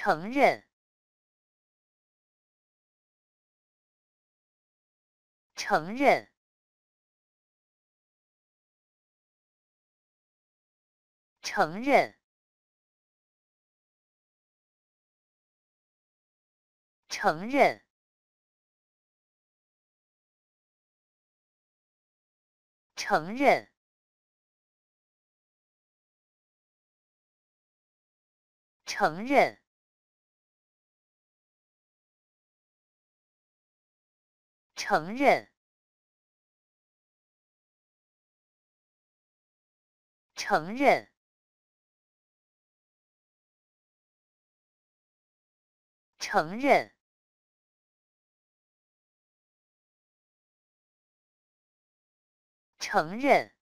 承认，承认，承认，承认，承认，承认。承认，承认，承认，承认。